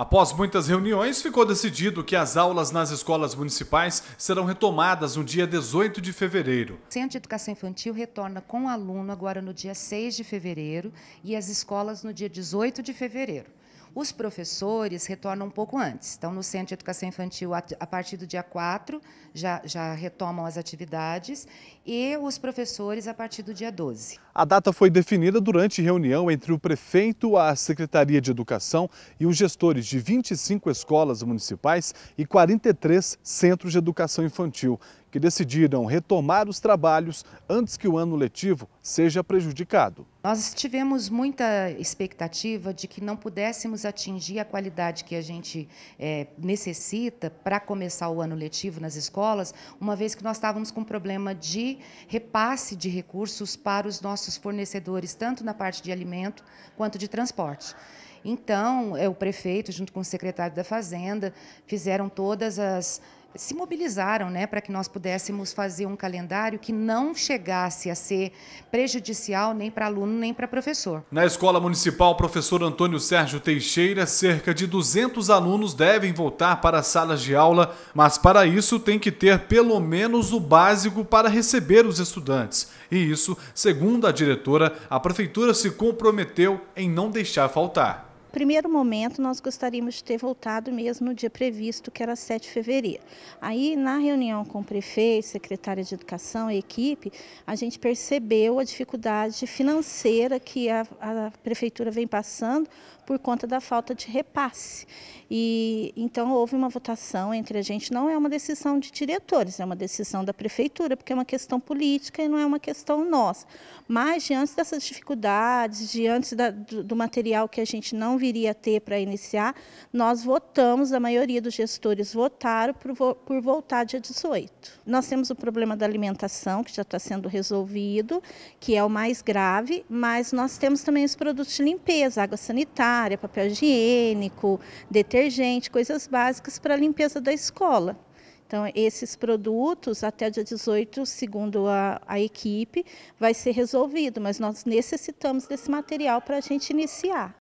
Após muitas reuniões, ficou decidido que as aulas nas escolas municipais serão retomadas no dia 18 de fevereiro. O Centro de Educação Infantil retorna com o aluno agora no dia 6 de fevereiro e as escolas no dia 18 de fevereiro. Os professores retornam um pouco antes. Então, no Centro de Educação Infantil, a partir do dia 4, já, já retomam as atividades, e os professores a partir do dia 12. A data foi definida durante reunião entre o prefeito, a Secretaria de Educação e os gestores de 25 escolas municipais e 43 centros de educação infantil que decidiram retomar os trabalhos antes que o ano letivo seja prejudicado. Nós tivemos muita expectativa de que não pudéssemos atingir a qualidade que a gente é, necessita para começar o ano letivo nas escolas, uma vez que nós estávamos com problema de repasse de recursos para os nossos fornecedores, tanto na parte de alimento quanto de transporte. Então, é, o prefeito, junto com o secretário da Fazenda, fizeram todas as se mobilizaram né, para que nós pudéssemos fazer um calendário que não chegasse a ser prejudicial nem para aluno nem para professor. Na escola municipal, professor Antônio Sérgio Teixeira, cerca de 200 alunos devem voltar para as salas de aula, mas para isso tem que ter pelo menos o básico para receber os estudantes. E isso, segundo a diretora, a prefeitura se comprometeu em não deixar faltar. Primeiro momento, nós gostaríamos de ter voltado mesmo no dia previsto, que era 7 de fevereiro. Aí, na reunião com o prefeito, secretária de Educação e equipe, a gente percebeu a dificuldade financeira que a, a prefeitura vem passando por conta da falta de repasse. E então houve uma votação entre a gente, não é uma decisão de diretores, é uma decisão da prefeitura, porque é uma questão política e não é uma questão nossa. Mas diante dessas dificuldades, diante da, do, do material que a gente não viria a ter para iniciar, nós votamos, a maioria dos gestores votaram por, por voltar dia 18. Nós temos o problema da alimentação, que já está sendo resolvido, que é o mais grave, mas nós temos também os produtos de limpeza, água sanitária, papel higiênico, detergente, coisas básicas para a limpeza da escola. Então, esses produtos, até dia 18, segundo a, a, equipe, vai ser resolvido, mas nós necessitamos desse material para a gente iniciar.